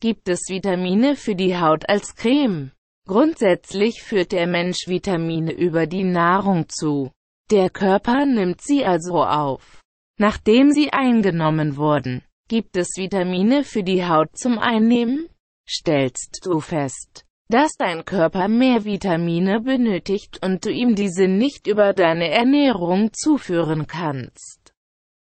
gibt es Vitamine für die Haut als Creme. Grundsätzlich führt der Mensch Vitamine über die Nahrung zu. Der Körper nimmt sie also auf. Nachdem sie eingenommen wurden, gibt es Vitamine für die Haut zum Einnehmen? Stellst du fest, dass dein Körper mehr Vitamine benötigt und du ihm diese nicht über deine Ernährung zuführen kannst?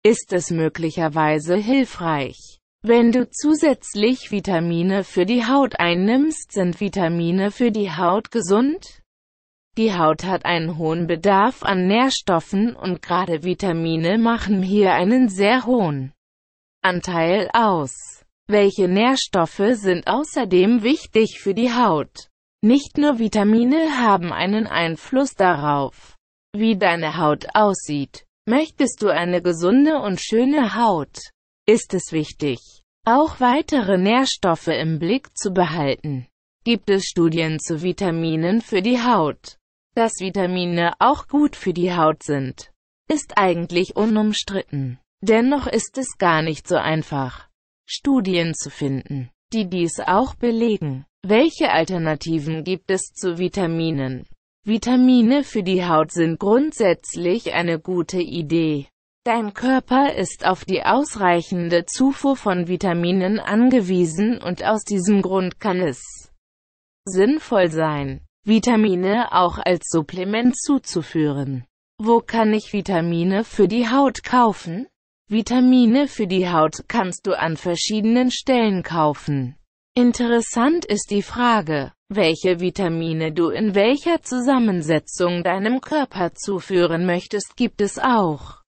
Ist es möglicherweise hilfreich? Wenn du zusätzlich Vitamine für die Haut einnimmst, sind Vitamine für die Haut gesund? Die Haut hat einen hohen Bedarf an Nährstoffen und gerade Vitamine machen hier einen sehr hohen Anteil aus. Welche Nährstoffe sind außerdem wichtig für die Haut? Nicht nur Vitamine haben einen Einfluss darauf, wie deine Haut aussieht. Möchtest du eine gesunde und schöne Haut? Ist es wichtig, auch weitere Nährstoffe im Blick zu behalten. Gibt es Studien zu Vitaminen für die Haut? Dass Vitamine auch gut für die Haut sind, ist eigentlich unumstritten. Dennoch ist es gar nicht so einfach, Studien zu finden, die dies auch belegen. Welche Alternativen gibt es zu Vitaminen? Vitamine für die Haut sind grundsätzlich eine gute Idee. Dein Körper ist auf die ausreichende Zufuhr von Vitaminen angewiesen und aus diesem Grund kann es sinnvoll sein, Vitamine auch als Supplement zuzuführen. Wo kann ich Vitamine für die Haut kaufen? Vitamine für die Haut kannst du an verschiedenen Stellen kaufen. Interessant ist die Frage, welche Vitamine du in welcher Zusammensetzung deinem Körper zuführen möchtest, gibt es auch.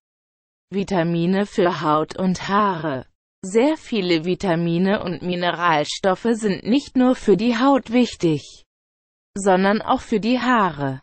Vitamine für Haut und Haare. Sehr viele Vitamine und Mineralstoffe sind nicht nur für die Haut wichtig, sondern auch für die Haare.